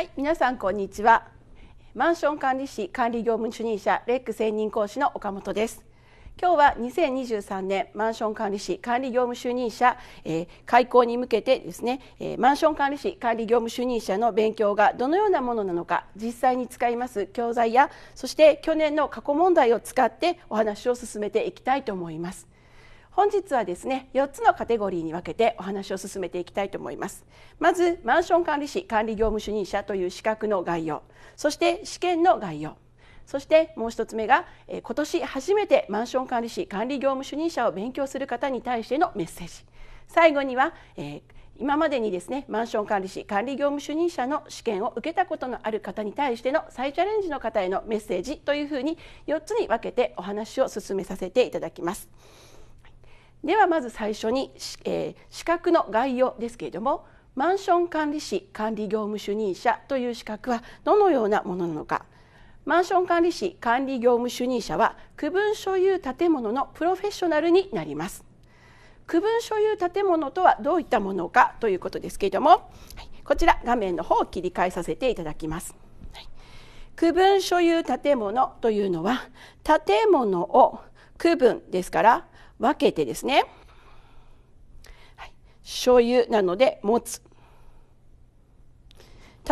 はい皆さんこんにちはマンション管理士管理業務主任者レック専任講師の岡本です今日は2023年マンション管理士管理業務主任者、えー、開校に向けてですね、えー、マンション管理士管理業務主任者の勉強がどのようなものなのか実際に使います教材やそして去年の過去問題を使ってお話を進めていきたいと思います。本日はですね4つのカテゴリーに分けてお話を進めていきたいと思いますまずマンション管理士管理業務主任者という資格の概要そして試験の概要そしてもう1つ目が、今年初めてマンション管理士管理業務主任者を勉強する方に対してのメッセージ最後には、え今までにですねマンション管理士管理業務主任者の試験を受けたことのある方に対しての再チャレンジの方へのメッセージというふうに4つに分けてお話を進めさせていただきます。ではまず最初に、えー、資格の概要ですけれどもマンション管理士管理業務主任者という資格はどのようなものなのかマンション管理士管理業務主任者は区分所有建物のプロフェッショナルになります区分所有建物とはどういったものかということですけれども、はい、こちら画面の方を切り替えさせていただきます、はい、区分所有建物というのは建物を区分ですから分けてですね、はい、所有なので持つ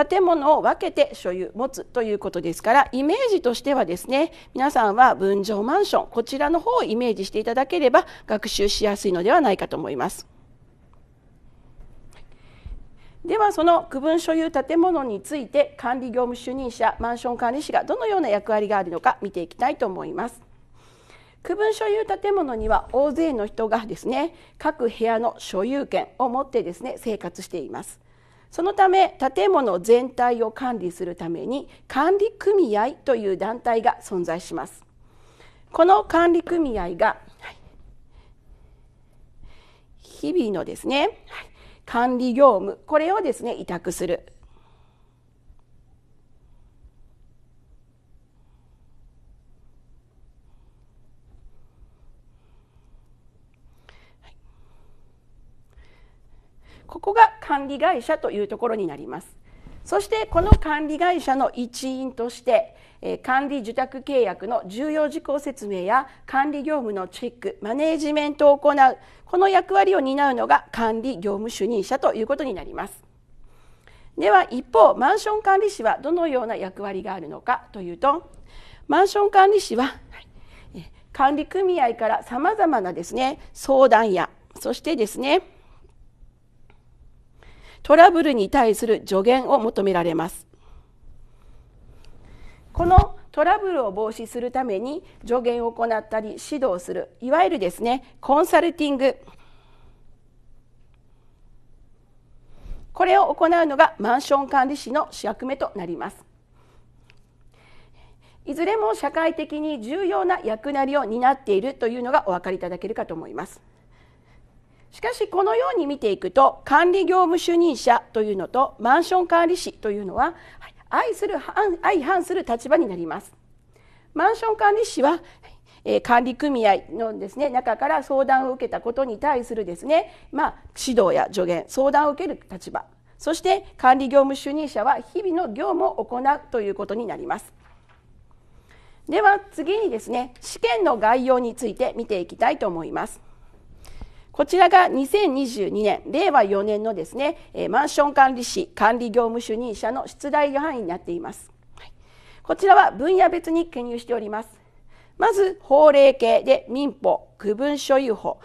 建物を分けて所有持つということですからイメージとしてはですね皆さんは分譲マンションこちらの方をイメージしていただければ学習しやすいのではないかと思います。ではその区分所有建物について管理業務主任者マンション管理士がどのような役割があるのか見ていきたいと思います。区分所有建物には大勢の人がですね各部屋の所有権を持ってですね生活していますそのため建物全体を管理するために管理組合という団体が存在しますこの管理組合が日々のですね管理業務これをですね委託するここが管理会社というところになりますそしてこの管理会社の一員として管理受託契約の重要事項説明や管理業務のチェックマネージメントを行うこの役割を担うのが管理業務主任者ということになりますでは一方マンション管理士はどのような役割があるのかというとマンション管理士は管理組合からさまざまなですね相談やそしてですねトラブルに対する助言を求められます。このトラブルを防止するために助言を行ったり指導するいわゆるですねコンサルティングこれを行うのがマンション管理士の役目となりますいずれも社会的に重要な役割を担っているというのがお分かりいただけるかと思いますしかしこのように見ていくと管理業務主任者というのとマンション管理士というのは相する相反する立場になりますマンション管理士は管理組合のですね中から相談を受けたことに対するですねまあ、指導や助言相談を受ける立場そして管理業務主任者は日々の業務を行うということになりますでは次にですね試験の概要について見ていきたいと思いますこちらが2022年、令和4年のですね、マンション管理士管理業務主任者の出題範囲になっています。こちらは分野別に記入しております。まず法令系で民法、区分所有法、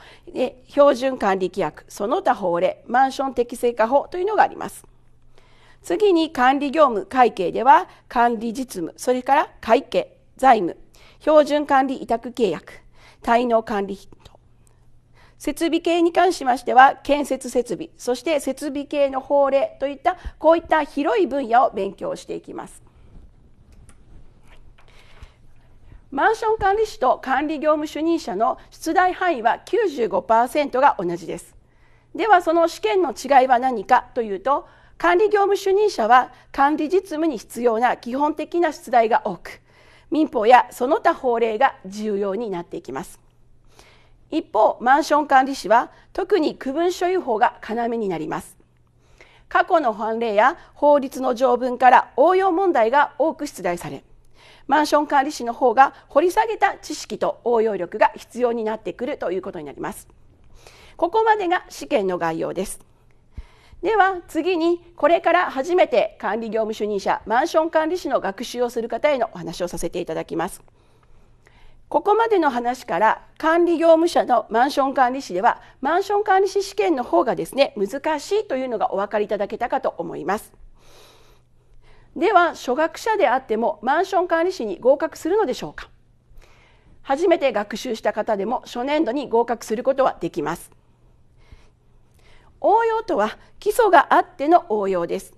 標準管理規約、その他法令、マンション適正化法というのがあります。次に管理業務会計では管理実務、それから会計、財務、標準管理委託契約、滞納管理費と設備系に関しましては建設設備そして設備系の法令といったこういった広い分野を勉強していきます。マンション管理士と管理業務主任者の出題範囲は95%が同じです。ではその試験の違いは何かというと管理業務主任者は管理実務に必要な基本的な出題が多く民法やその他法令が重要になっていきます。一方マンション管理士は特に区分所有法が要になります過去の判例や法律の条文から応用問題が多く出題されマンション管理士の方が掘り下げた知識と応用力が必要になってくるということになりますここまでが試験の概要ですでは次にこれから初めて管理業務主任者マンション管理士の学習をする方へのお話をさせていただきますここまでの話から管理業務者のマンション管理士ではマンション管理士試験の方がですね難しいというのがお分かりいただけたかと思います。では初学者であってもマンション管理士に合格するのでしょうか初めて学習した方でも初年度に合格することはできます応用とは基礎があっての応用です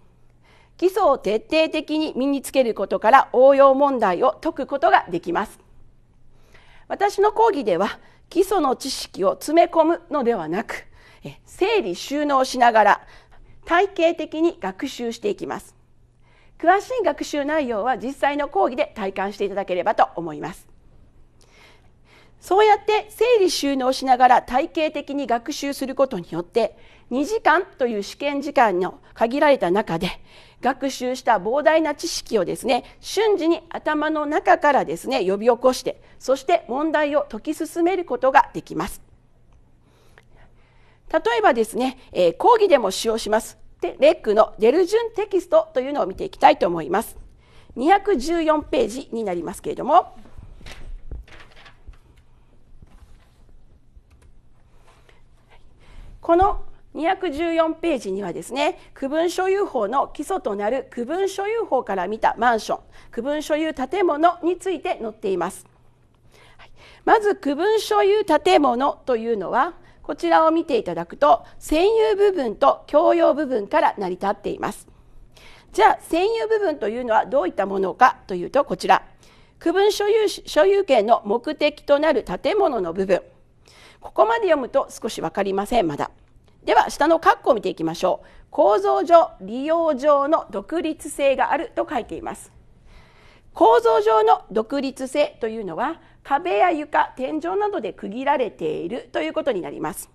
基礎を徹底的に身につけることから応用問題を解くことができます私の講義では基礎の知識を詰め込むのではなく整理収納しながら体系的に学習していきます詳しい学習内容は実際の講義で体感していただければと思いますそうやって整理収納しながら体系的に学習することによって2時間という試験時間の限られた中で学習した膨大な知識をですね瞬時に頭の中からですね呼び起こしてそして問題を解き進めることができます例えばですね、えー、講義でも使用しますでレックのデルジュンテキストというのを見ていきたいと思います214ページになりますけれどもこの214ページにはですね区分所有法の基礎となる区分所有法から見たマンション区分所有建物について載っています。まず区分所有建物というのはこちらを見ていただくと占有部分と共用部分から成り立っていますじゃあ占有部分というのはどういったものかというとこちら区分所有所有権の目的となる建物の部分ここまで読むと少し分かりませんまだでは下の括弧を見ていきましょう構造上利用上の独立性があると書いています構造上の独立性というのは壁や床天井などで区切られているということになります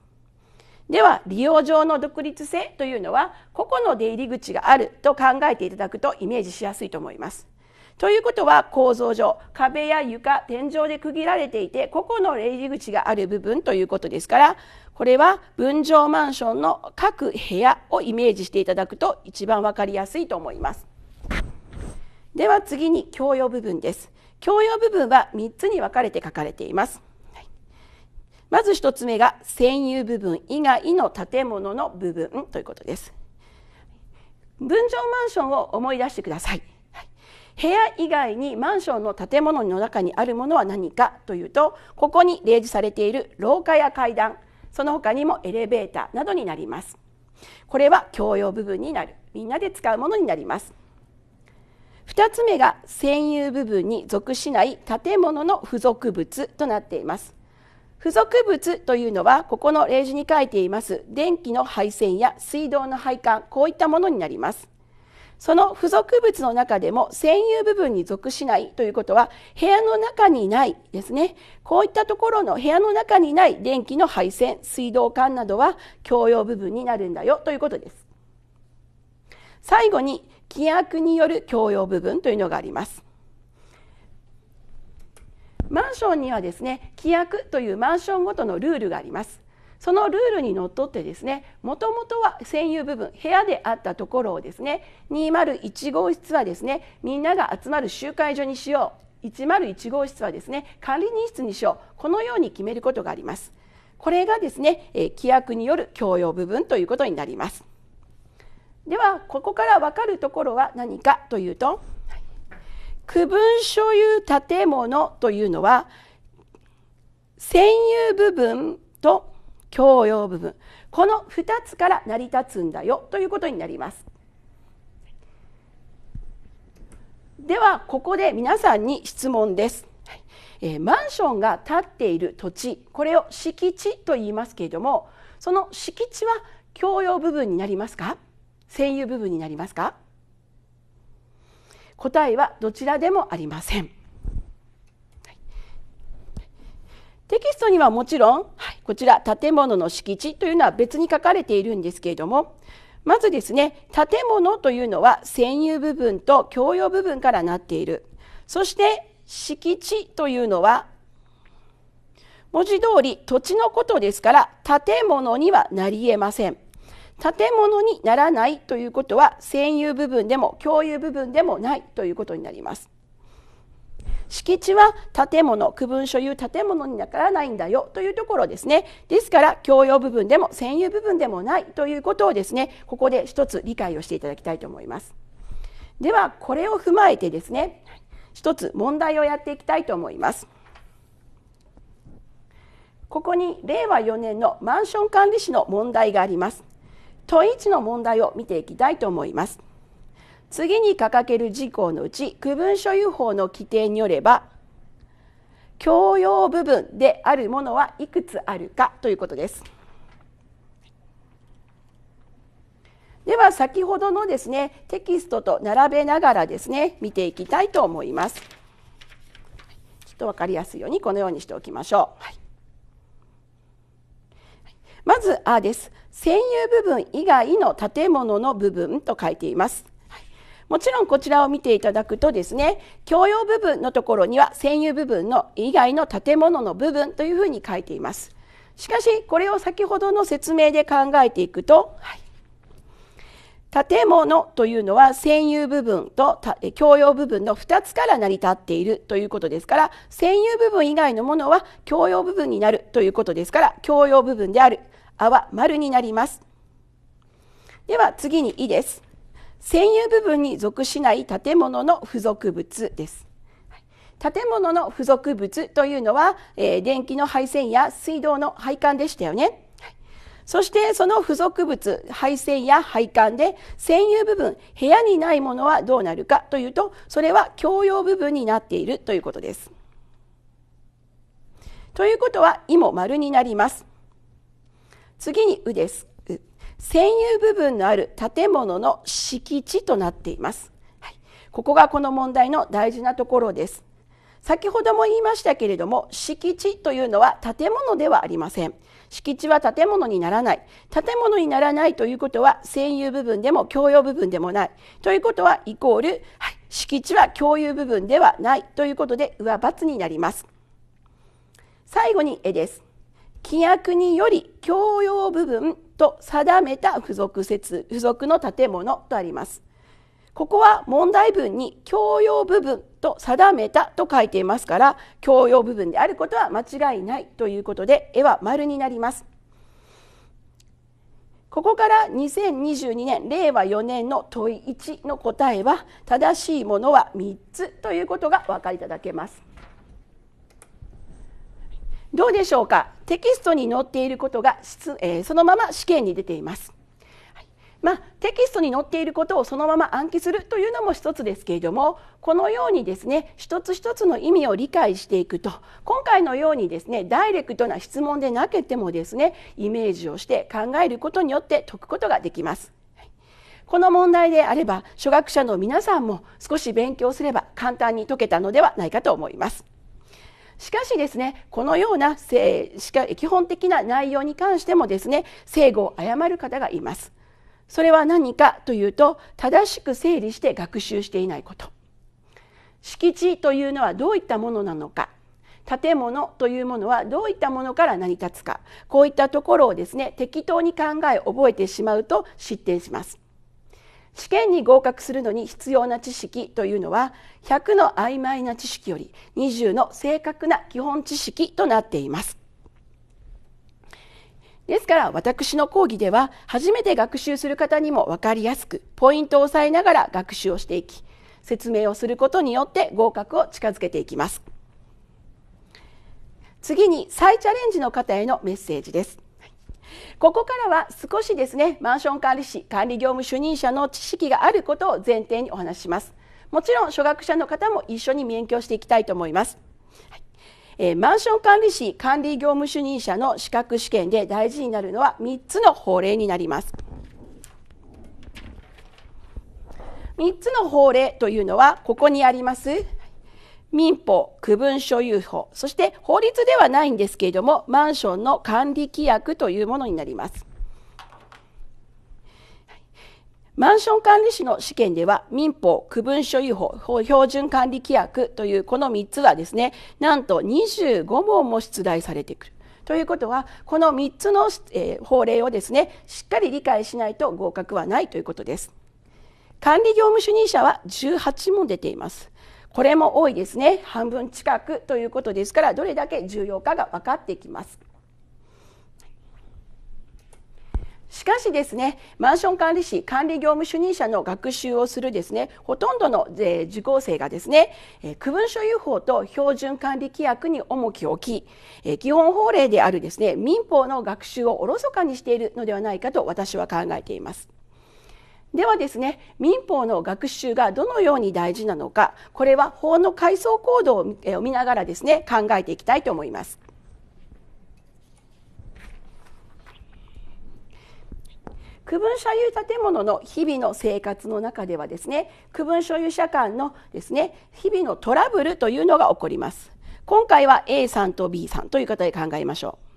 では利用上の独立性というのは個々の出入り口があると考えていただくとイメージしやすいと思いますということは構造上壁や床天井で区切られていて個々の出入り口がある部分ということですからこれは分譲マンションの各部屋をイメージしていただくと一番わかりやすいと思いますでは次に共用部分です共用部分は3つに分かれて書かれていますまず1つ目が占有部分以外の建物の部分ということです分譲マンションを思い出してください部屋以外にマンションの建物の中にあるものは何かというとここに例示されている廊下や階段その他にもエレベーターなどになりますこれは共用部分になるみんなで使うものになります2つ目が占有部分に属しない建物の付属物となっています付属物というのはここの例示に書いています電気の配線や水道の配管こういったものになりますその付属物の中でも占有部分に属しないということは部屋の中にないですねこういったところの部屋の中にない電気の配線水道管などは共用部分になるんだよということです最後に規約による共用部分というのがありますマンションにはですね規約というマンションごとのルールがありますそのルールにのっとってですねもともとは専有部分部屋であったところをですね201号室はですねみんなが集まる集会所にしよう101号室はですね管理人室にしようこのように決めることがあります。これがですね、え規約による共用部分ということになります。ではここから分かるところは何かというと、区分所有建物というのは占有部分と教養部分この2つから成り立つんだよということになりますではここで皆さんに質問です、えー、マンションが建っている土地これを敷地と言いますけれどもその敷地は共用部分になりますか占有部分になりますか答えはどちらでもありませんテキストにはもちろん、はい、こちら建物の敷地というのは別に書かれているんですけれどもまずですね建物というのは占有部分と共用部分からなっているそして敷地というのは文字通り土地のことですから建物にはなり得ません建物にならないということは占有部分でも共有部分でもないということになります敷地は建物区分所有建物にならないんだよというところですねですから共用部分でも占有部分でもないということをですねここで一つ理解をしていただきたいと思いますではこれを踏まえてですね一つ問題をやっていきたいと思いますここに令和4年のマンション管理士の問題があります問い1の問題を見ていきたいと思います次に掲げる事項のうち区分所有法の規定によれば共用部分であるものはいくつあるかということです。では先ほどのですねテキストと並べながらですね見ていきたいと思います。ちょっと分かりやすいようにこのようにしておきましょう。はい、まず「あ」です。占有部分以外の建物の部分と書いています。もちろんこちらを見ていただくとですね共用部分のところには占有部分の以外の建物の部分というふうに書いていますしかしこれを先ほどの説明で考えていくと、はい、建物というのは占有部分と共用部分の2つから成り立っているということですから占有部分以外のものは共用部分になるということですから共用部分である「あ」は丸になりますでは次に「い」です専有部分に属しない建物の付属物です。建物の付属物というのは、えー、電気の配線や水道の配管でしたよね。そしてその付属物、配線や配管で専有部分、部屋にないものはどうなるかというと、それは共用部分になっているということです。ということは、いも丸になります。次に、うです。占有部分のある建物の敷地となっています、はい、ここがこの問題の大事なところです先ほども言いましたけれども敷地というのは建物ではありません敷地は建物にならない建物にならないということは占有部分でも共用部分でもないということはイコール、はい、敷地は共有部分ではないということで上罰になります最後に絵です規約により共用部分と定めた付属設付属の建物とありますここは問題文に共用部分と定めたと書いていますから共用部分であることは間違いないということで絵は丸になりますここから2022年令和4年の問い1の答えは正しいものは3つということがお分かりいただけますどうでしょうかテキストに載っていることが、えー、そのまま試験に出ています、はい、まあ、テキストに載っていることをそのまま暗記するというのも一つですけれどもこのようにですね一つ一つの意味を理解していくと今回のようにですねダイレクトな質問でなけてもですねイメージをして考えることによって解くことができます。この問題であれば初学者の皆さんも少し勉強すれば簡単に解けたのではないかと思います。しかしですねこのような基本的な内容に関してもですね正誤を誤る方がいますそれは何かというと正しく整理して学習していないこと敷地というのはどういったものなのか建物というものはどういったものから成り立つかこういったところをですね適当に考え覚えてしまうと失点します試験に合格するのに必要な知識というのは100の曖昧な知識より20の正確な基本知識となっています。ですから私の講義では初めて学習する方にも分かりやすくポイントを押さえながら学習をしていき説明をすることによって合格を近づけていきます。次に再チャレンジの方へのメッセージです。ここからは少しですねマンション管理士管理業務主任者の知識があることを前提にお話しますもちろん初学者の方も一緒に勉強していきたいと思います、はいえー、マンション管理士管理業務主任者の資格試験で大事になるのは3つの法令になります3つの法令というのはここにあります民法、区分所有法、そして法律ではないんですけれども、マンションの管理規約というものになります。マンション管理士の試験では民法、区分所有法、標準管理規約というこの3つはですね、なんと25問も出題されてくる。ということは、この3つの、えー、法令をですね、しっかり理解しないと合格はないということです。管理業務主任者は18問出ています。これも多いですね半分近くということですからどれだけ重要かが分かってきます。しかしですねマンション管理士管理業務主任者の学習をするですねほとんどの、受講生がですね、え区分所有法と標準管理規約に重きを置き、え基本法令であるですね民法の学習をおろそかにしているのではないかと私は考えています。ではですね民法の学習がどのように大事なのかこれは法の階層行動を見ながらですね考えていきたいと思います。区分所有建物の日々の生活の中ではですね区分所有者間のですね日々のトラブルというのが起こります今回は A さんと B さんという方で考えましょう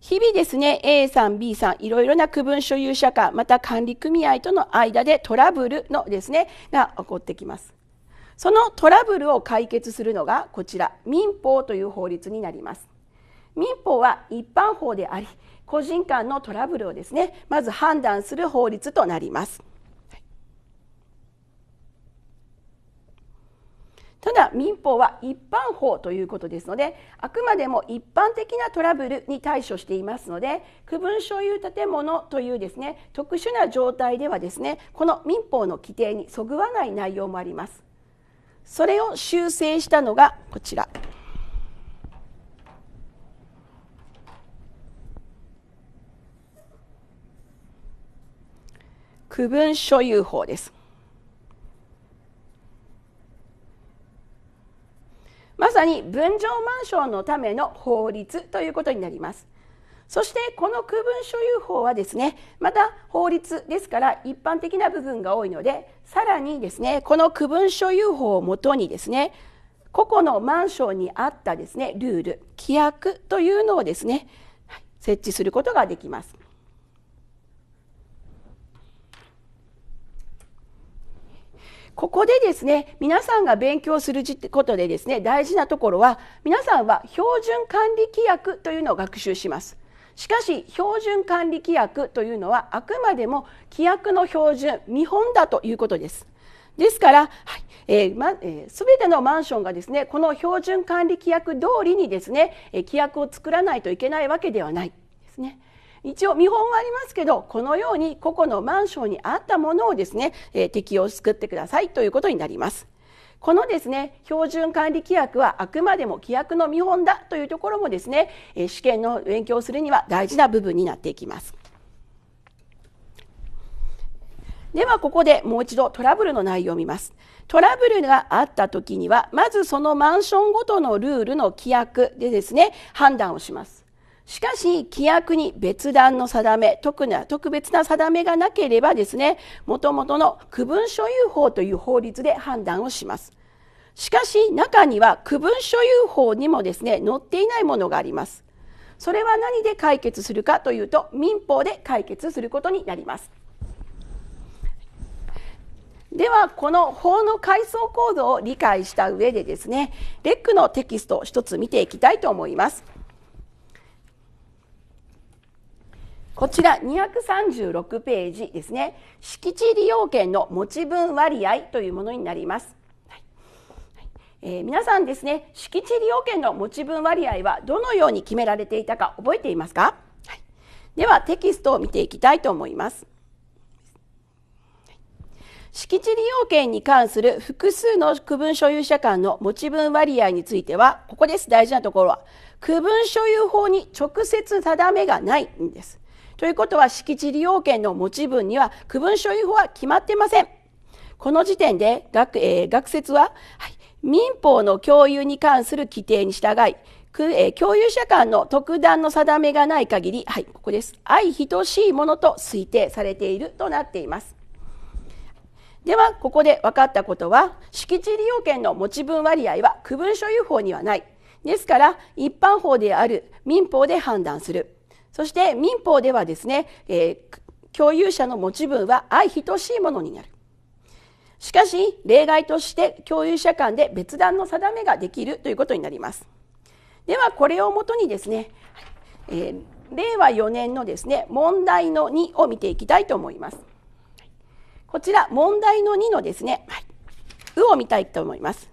日々ですね A さん B さんいろいろな区分所有者間また管理組合との間でトラブルのですねが起こってきますそのトラブルを解決するのがこちら民法という法律になります民法は一般法であり個人間のトラブルをですねまず判断する法律となりますただ民法は一般法ということですのであくまでも一般的なトラブルに対処していますので区分所有建物というですね特殊な状態ではですねこの民法の規定にそぐわない内容もありますそれを修正したのがこちら区分所有法ですさに分譲マンションのための法律ということになります。そしてこの区分所有法はですねまた法律ですから一般的な部分が多いのでさらにですねこの区分所有法をもとにですね個々のマンションにあったですねルール規約というのをですね設置することができます。ここでですね、皆さんが勉強することでですね、大事なところは、皆さんは標準管理規約というのを学習します。しかし標準管理規約というのはあくまでも規約の標準見本だということです。ですから、はいえーまえー、全てのマンションがですねこの標準管理規約通りにですね規約を作らないといけないわけではないですね。一応見本はありますけどこのように個々のマンションに合ったものをですね、えー、適用作ってくださいということになります。このですね標準管理規約はあくまでも規約の見本だというところもですね試験の勉強をするには大事な部分になっていきます。ではここでもう一度トラブルの内容を見ます。トラブルがあった時にはまずそのマンションごとのルールの規約でですね判断をします。しかし、規約に別段の定め、特な、特別な定めがなければですね、もともとの区分所有法という法律で判断をします。しかし、中には区分所有法にもですね、載っていないものがあります。それは何で解決するかというと、民法で解決することになります。ではこの法の階層構造を理解した上でですねレックのテキストを一つ見ていきたいと思います。こちら236ページですね。敷地利用権の持ち分割合というものになります。えー、皆さんですね、敷地利用権の持ち分割合はどのように決められていたか覚えていますか、はい、ではテキストを見ていきたいと思います。敷地利用権に関する複数の区分所有者間の持ち分割合については、ここです、大事なところは。区分所有法に直接定めがないんです。ということは敷地利用権の持ち分には区分所有法は決まってません。この時点で学,、えー、学説は、はい、民法の共有に関する規定に従い、え共有者間の特段の定めがない限り、はい、ここです。相等しいものと推定されているとなっています。では、ここで分かったことは、敷地利用権の持ち分割合は区分所有法にはない。ですから、一般法である民法で判断する。そして民法ではですね、えー、共有者の持ち分は相等しいものになる。しかし、例外として共有者間で別段の定めができるということになります。では、これをもとにですね、えー、令和4年のですね、問題の2を見ていきたいと思います。こちら、問題の2のですね、はい、うを見たいと思います。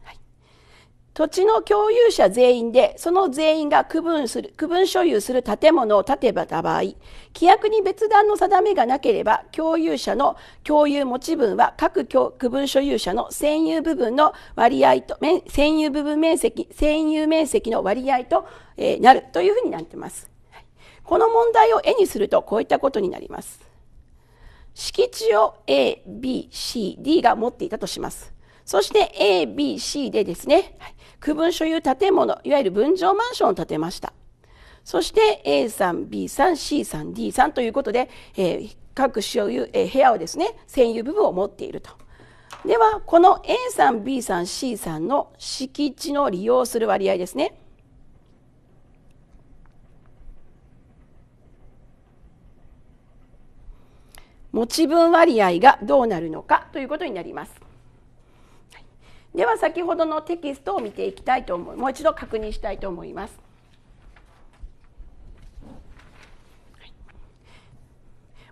土地の共有者全員で、その全員が区分する、区分所有する建物を建てばた場合、規約に別段の定めがなければ、共有者の共有持ち分は各区分所有者の占有部分の割合と、占有部分面積、占有面積の割合と、えー、なるというふうになっています。この問題を絵にすると、こういったことになります。敷地を A、B、C、D が持っていたとします。そして ABC でですね、はい、区分所有建物、いわゆる分譲マンションを建てました。そして A さん、B さん、C さん、D さんということで、えー、各所有、えー、部屋をですね、占有部分を持っていると。では、この A さん、B さん、C さんの敷地の利用する割合ですね。持ち分割合がどうなるのかということになります。では先ほどのテキストを見ていきたいと思いもう一度確認したいと思います。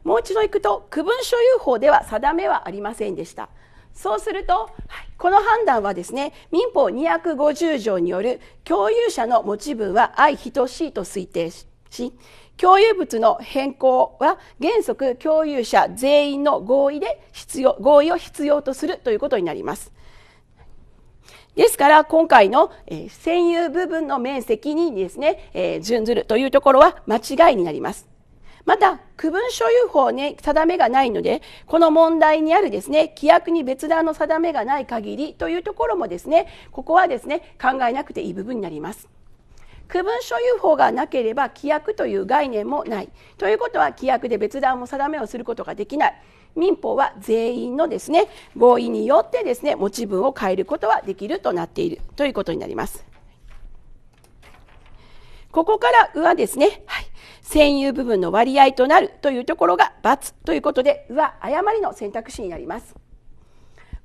もう一度いくと区分所有法では定めはありませんでした。そうすると、この判断はですね、民法250条による共有者の持ち分は相等しいと推定し、共有物の変更は原則共有者全員の合意で必要合意を必要とするということになります。ですから、今回の、えー、占有部分の面積にですね、えー、準ずるというところは間違いになります。また、区分所有法に定めがないので、この問題にあるですね、規約に別段の定めがない限りというところもですね、ここはですね、考えなくていい部分になります。区分所有法がなければ規約という概念もないということは規約で別段も定めをすることができない民法は全員のですね合意によってですね持ち分を変えることはできるとなっているということになります。ここからはですね、はい、占有部分の割合となるというところが×ということで、うは誤りの選択肢になります。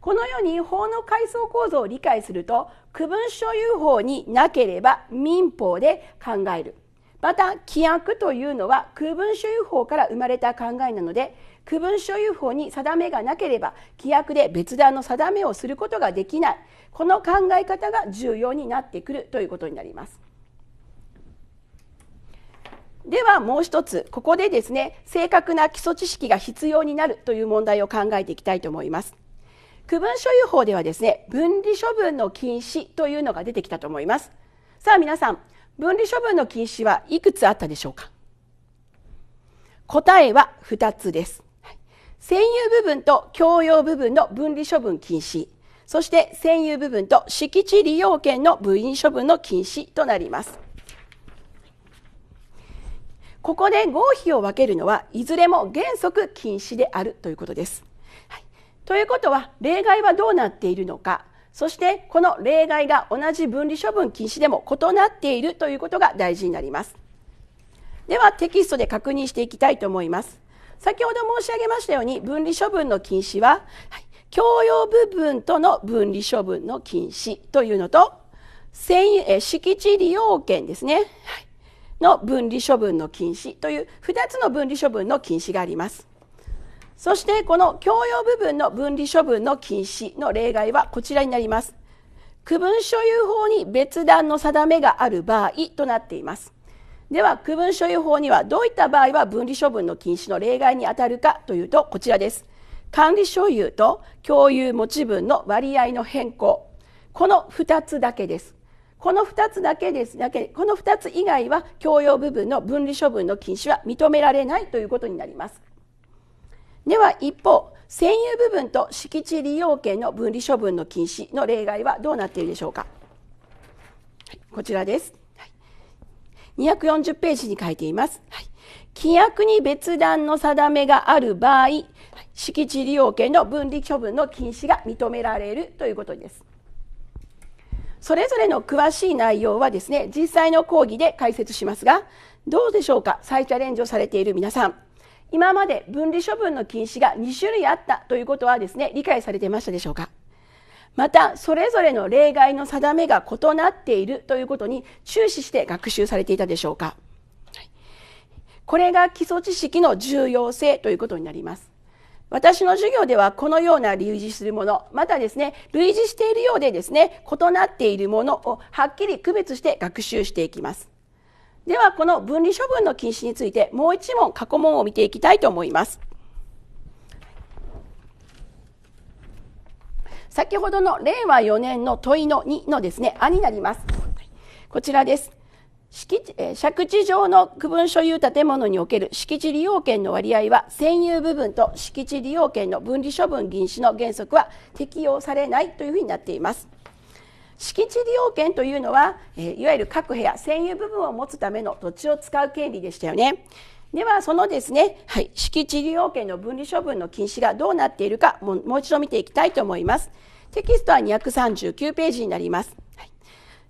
このように法の階層構造を理解すると、区分所有法になければ民法で考える。また規約というのは区分所有法から生まれた考えなので区分所有法に定めがなければ規約で別段の定めをすることができないこの考え方が重要になってくるということになります。ではもう一つここでですね正確な基礎知識が必要になるという問題を考えていきたいと思います。区分所有法ではですね分離処分の禁止というのが出てきたと思います。さあ皆さん分離処分の禁止はいくつあったでしょうか答えは2つです。占有部分と共用部分の分離処分禁止そして占有部分と敷地利用権の分離処分の禁止となります。ここで合否を分けるのはいずれも原則禁止であるということです。はい、ということは例外はどうなっているのかそしてこの例外が同じ分離処分禁止でも異なっているということが大事になりますではテキストで確認していきたいと思います先ほど申し上げましたように分離処分の禁止は、はい、共用部分との分離処分の禁止というのとえ敷地利用権ですね、はい、の分離処分の禁止という2つの分離処分の禁止がありますそしてこの共用部分の分離処分の禁止の例外はこちらになります区分所有法に別段の定めがある場合となっていますでは区分所有法にはどういった場合は分離処分の禁止の例外にあたるかというとこちらです管理所有と共有持ち分の割合の変更この2つだけですこの2つだけですだけこの2つ以外は共用部分の分離処分の禁止は認められないということになりますでは一方占有部分と敷地利用権の分離処分の禁止の例外はどうなっているでしょうか、はい、こちらです、はい、240ページに書いています、はい、規約に別段の定めがある場合敷地利用権の分離処分の禁止が認められるということですそれぞれの詳しい内容はですね実際の講義で解説しますがどうでしょうか再チャレンジをされている皆さん今まで分離処分の禁止が2種類あったということはですね理解されていましたでしょうかまたそれぞれの例外の定めが異なっているということに注視して学習されていたでしょうかこれが基礎知識の重要性ということになります私の授業ではこのような類似するものまたですね類似しているようでですね異なっているものをはっきり区別して学習していきますではこの分離処分の禁止についてもう一問過去問を見ていきたいと思います。先ほどの令和4年の問いの2のですね、あになります。こちらです。敷地、え借地上の区分所有建物における敷地利用権の割合は、占有部分と敷地利用権の分離処分禁止の原則は適用されないというふうになっています。敷地利用権というのは、えいわゆる各部屋占有部分を持つための土地を使う権利でしたよねではそのですね、はい、敷地利用権の分離処分の禁止がどうなっているかももう一度見ていきたいと思いますテキストは239ページになります、はい、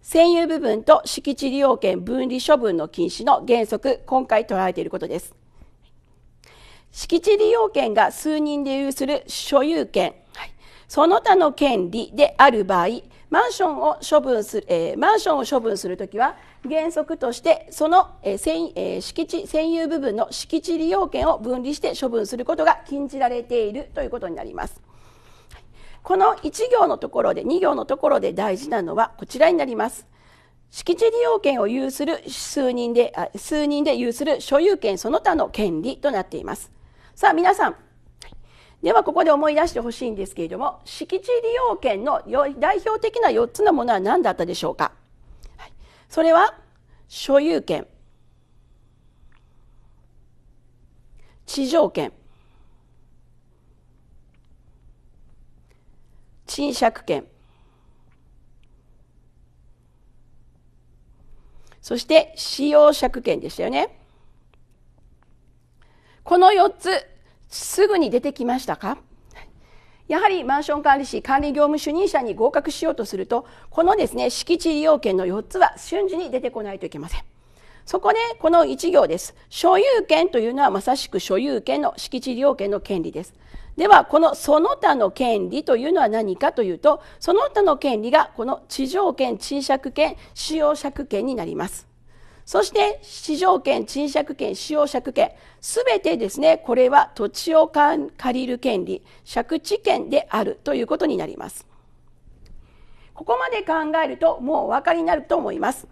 占有部分と敷地利用権分離処分の禁止の原則今回捉えていることです敷地利用権が数人で有する所有権、はい、その他の権利である場合マンションを処分する、えー、マンションを処分するときは、原則としてその、えーえー、敷地、占有部分の敷地利用権を分離して処分することが禁じられているということになります。この1行のところで、2行のところで大事なのはこちらになります。敷地利用権を有する数人で、数人で有する所有権その他の権利となっています。さあ皆さん、ではここで思い出してほしいんですけれども敷地利用権の代表的な4つのものは何だったでしょうか、はい、それは所有権地上権賃借権そして使用借権でしたよねこの4つすぐに出てきましたかやはりマンション管理士管理業務主任者に合格しようとするとこのですね敷地利用権の4つは瞬時に出てこないといけませんそこでこの1行です所有権というのはまさしく所有権の敷地用権の権利ですではこのその他の権利というのは何かというとその他の権利がこの地上権賃借権使用借権になりますそして市場権、賃借権、使用借権、すべてですね、これは土地を借りる権利、借地権であるということになります。ここまで考えるともうお分かりになると思います。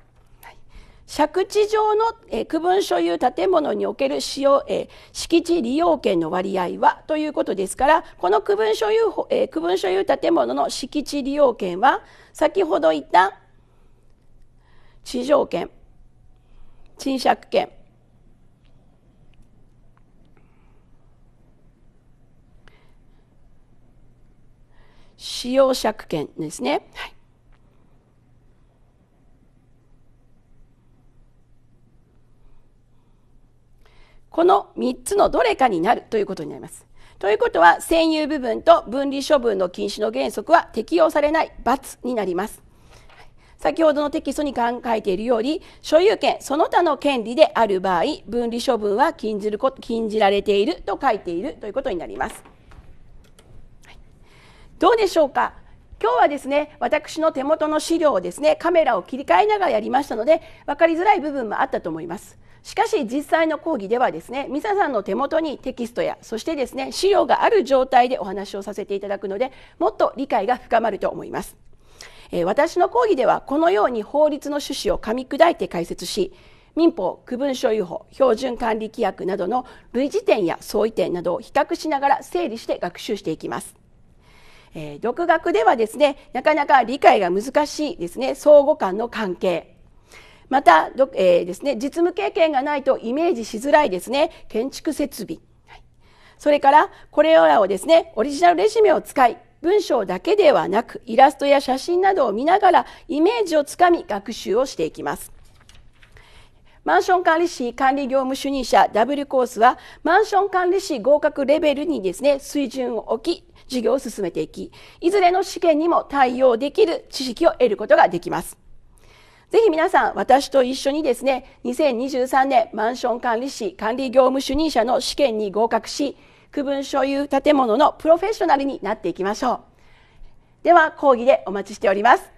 借地上の、区分所有建物における使用、え敷地利用権の割合はということですからこの区分所有、え区分所有建物の敷地利用権は先ほど言った地上権賃借権使用借権ですね、はいこの3つのどれかになるということになります。ということは占有部分と分離処分の禁止の原則は適用されない罰になります。先ほどのテキストに書いているように所有権その他の権利である場合分離処分は禁じること禁じられていると書いているということになります。どうでしょうか今日はですね私の手元の資料をですねカメラを切り替えながらやりましたので分かりづらい部分もあったと思います。しかし実際の講義ではですねミサさんの手元にテキストやそしてですね資料がある状態でお話をさせていただくのでもっと理解が深まると思います。え私の講義ではこのように法律の趣旨を噛み砕いて解説し民法区分所有法標準管理規約などの類似点や相違点などを比較しながら整理して学習していきます。えー、独学ではですねなかなか理解が難しいですね相互間の関係また、えー、ですね実務経験がないとイメージしづらいですね建築設備、はい、それからこれらをですねオリジナルレシメを使い文章だけではなくイラストや写真などを見ながらイメージをつかみ学習をしていきますマンション管理士管理業務主任者ダブルコースはマンション管理士合格レベルにですね水準を置き授業を進めていきいずれの試験にも対応できる知識を得ることができますぜひ皆さん、私と一緒にですね、2023年マンション管理士管理業務主任者の試験に合格し、区分所有建物のプロフェッショナルになっていきましょうでは講義でお待ちしております